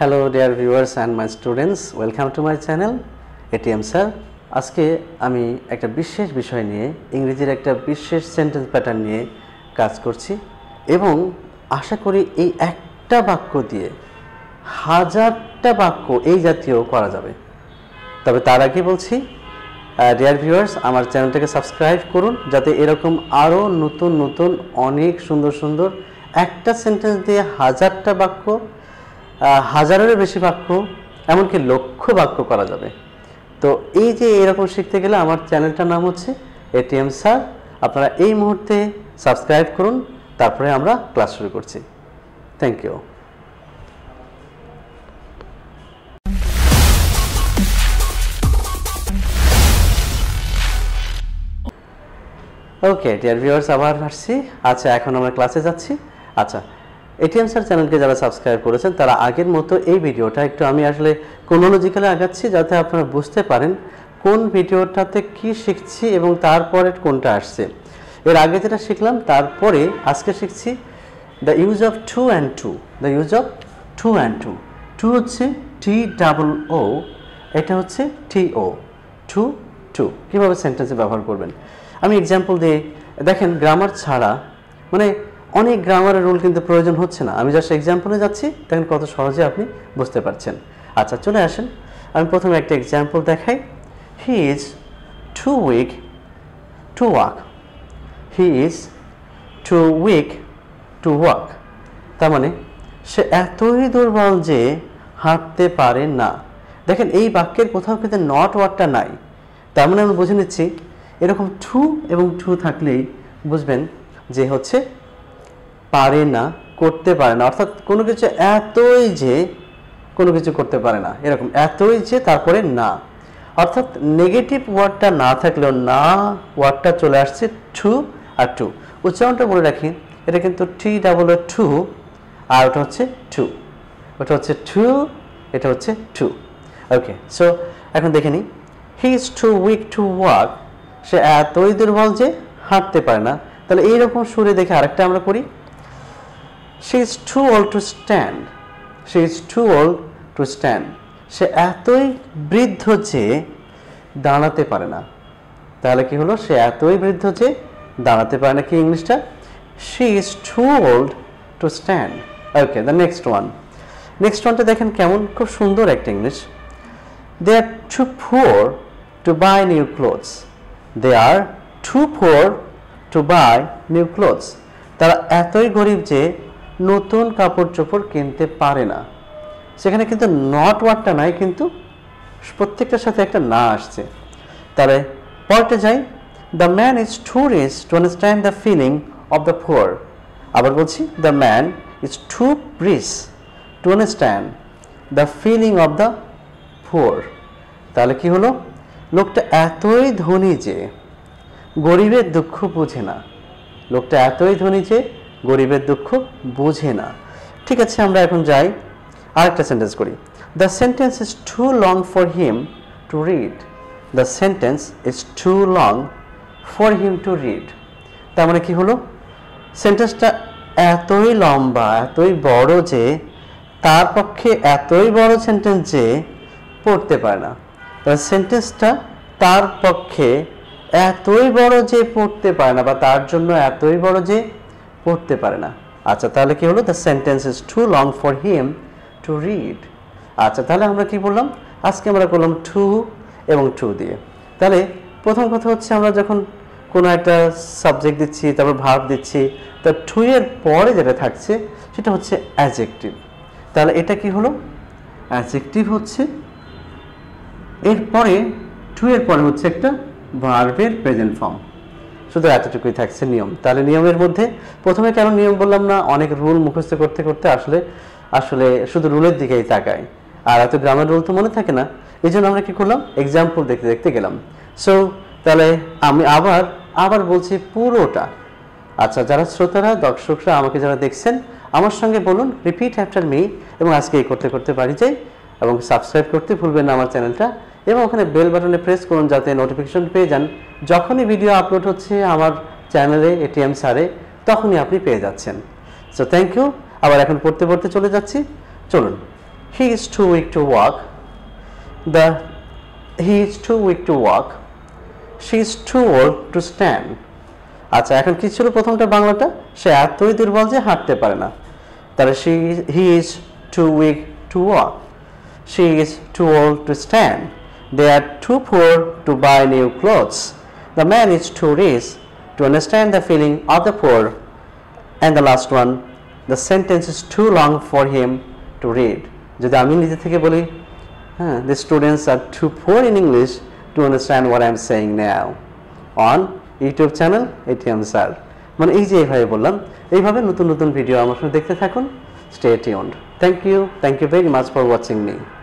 Hello dear viewers and my students welcome to my channel ATM sir আজকে আমি একটা বিশেষ বিষয় নিয়ে ইংরেজির একটা বিশেষ সেন্টেন্স প্যাটার্ন নিয়ে কাজ করছি এবং আশা করি এই একটা বাক্য দিয়ে হাজারটা বাক্য এই জাতীয় করা যাবে তবে তার আগে বলছি ডিয়ার ভিউয়ার্স আমার চ্যানেলটাকে সাবস্ক্রাইব করুন যাতে এরকম আরও নতুন নতুন অনেক সুন্দর সুন্দর একটা সেন্টেন্স দিয়ে হাজারটা বাক্য হাজারের বেশি বাক্য এমনকি লক্ষ বাক্য করা যাবে তো এই যে এরকম শিখতে গেলে আমার চ্যানেলটার নাম হচ্ছে এটিএম স্যার আপনারা এই মুহূর্তে সাবস্ক্রাইব করুন তারপরে আমরা ক্লাস শুরু করছি thank you okay dear viewers আবার আসছি আচ্ছা এখন আমরা ক্লাসে যাচ্ছি আচ্ছা এটিএম স্যার চ্যানেলকে যারা সাবস্ক্রাইব করেছেন তারা আগের মতো এই ভিডিওটা একটু আমি আসলে কোনোলজিক্যালে আগাচ্ছি যাতে আপনারা বুঝতে পারেন কোন ভিডিওটাতে কি শিখছি এবং তারপরে কোনটা আসছে এর আগে যেটা শিখলাম তারপরে আজকে শিখছি the use of too and to the use of too and to too হচ্ছে টি ডাবল ও এটা হচ্ছে টি ও টু টু কীভাবে সেন্টেন্সে ব্যবহার করবেন আমি এক্সাম্পল দিয়ে দেখেন গ্রামার ছাড়া মানে অনেক গ্রামারের রুল কিন্তু প্রয়োজন হচ্ছে না আমি জাস্ট এক্সাম্পলে যাচ্ছি তখন কত সহজে আপনি বুঝতে পারছেন আচ্ছা চলে আসেন আমি প্রথমে একটা এক্সাম্পল দেখাই he is too weak to walk he is too weak to walk তার মানে সে এতই দুর্বল যে হাঁটতে পারে না দেখেন এই বাক্যের কোথাও কিন্তু নট ওয়ার্কটা নাই তার মানে আমি বুঝে নিচ্ছি এরকম টু এবং টু থাকলেই বুঝবেন যে হচ্ছে পারে না করতে পারে না অর্থাৎ কোনো কিছু এতই যে কোনো কিছু করতে পারে না এরকম এতই যে তারপরে না অর্থাৎ নেগেটিভ ওয়ার্ডটা না থাকলেও না ওয়ার্ডটা চলে আসছে টু আর টু উচ্চারণটা বলে রাখি এটা কিন্তু টি ডাবল টু আর ওটা হচ্ছে টু ওটা হচ্ছে টু এটা হচ্ছে টু ওকে সো এখন দেখে নিই he is too weak to walk সে এতই দুর্বল যে হাঁটতে পারে না তাহলে এইরকম সুরে দেখে আরেকটা আমরা করি she is too old to stand she is too old to stand সে এতই বৃদ্ধ যে দাঁড়াতে পারে না তাহলে কি হলো সে এতই বৃদ্ধ যে দাঁড়াতে পারে না কি ইংলিশটা she is too old to stand okay the next one next ওয়ানটা দেখেন কেমন খুব সুন্দর একটা English they are too poor to buy new clothes they are too poor to buy new clothes তারা এতই গরিব যে নতুন কাপড় চোপড় কিনতে পারে না সেখানে কিন্তু নট ওয়ার্ডটা নাই কিন্তু প্রত্যেকটার সাথে একটা না আসছে তাহলে পরটা যাই the man is too rich to understand the feeling of the poor আবার বলছি the man is too rich to understand the feeling of the poor তাহলে কি হলো লোকটা এতই ধনী যে গরিবের দুঃখ বোঝে না লোকটা এতই ধনী যে গরিবের দুঃখ বোঝে না ঠিক আছে আমরা এখন যাই আরেকটা সেন্টেন্স করি the sentence is too long for him to read the sentence is too long for him to read তার মানে কি হলো সেন্টেন্সটা এতই লম্বা এতই বড় যে তার পক্ষে এতই বড় সেন্টেন্স যে পড়তে পারে না সেন্টেন্সটা তার পক্ষে এতই বড় যে পড়তে পারে না বা তার জন্য এতই বড় যে পড়তে পারে না আচ্ছা তাহলে কি হলো the sentence is too long for him to read আচ্ছা তাহলে আমরা কি বললাম আজকে আমরা করলাম টু এবং টু দিয়ে তাহলে প্রথম কথা হচ্ছে আমরা যখন কোনো একটা সাবজেক্ট দিচ্ছি তারপর ভাব দিচ্ছি তা টু এর পরে যেটা থাকছে সেটা হচ্ছে অ্যাজেক্টিভ তাহলে এটা কি হলো অ্যাজেক্টিভ হচ্ছে এরপরে টু এর পরে হচ্ছে একটা ভার্বের প্রেজেন্ট ফর্ম শুধু এতটুকুই থাকছে নিয়ম তাহলে নিয়মের মধ্যে প্রথমে কেন নিয়ম বললাম না অনেক রুল মুখস্থ করতে করতে আসলে আসলে শুধু রুলের দিকেই তাকায় আর এত গ্রামের রুল তো মনে থাকে না এই জন্য আমরা কি করলাম এক্সাম্পল দেখতে দেখতে গেলাম সো তাহলে আমি আবার আবার বলছি পুরোটা আচ্ছা যারা শ্রোতারা দর্শকরা আমাকে যারা দেখছেন আমার সঙ্গে বলুন রিপিট আফটার মি এবং আজকে এই করতে করতে পারি যাই এবং সাবস্ক্রাইব করতে ভুলবেন না আমার চ্যানেলটা এবং ওখানে বেল বাটনে প্রেস করুন যাতে নোটিফিকেশন পেয়ে যান যখনই ভিডিও আপলোড হচ্ছে আমার চ্যানেলে এটিএম সারে তখনই আপনি পেয়ে যাচ্ছেন সো থ্যাংক ইউ আবার এখন পড়তে পড়তে চলে যাচ্ছি চলুন he is too weak to walk the he is too weak to walk she is too old to stand আচ্ছা এখন কি ছিল প্রথমটা বাংলাটা সে এতই দুর্বল যে হাঁটতে পারে না তাহলে she he is too weak to walk she is too old to stand They are too poor to buy new clothes. The man is too rich to understand the feeling of the poor. And the last one, the sentence is too long for him to read. যদি আমি নিজে থেকে বলি হ্যাঁ the students are too poor in English to understand what I am saying now on YouTube channel ATM sir মানে এই যে এইভাবে বললাম এইভাবে নতুন নতুন ভিডিও আমার সঙ্গে দেখতে থাকুন stay tuned thank you thank you very much for watching me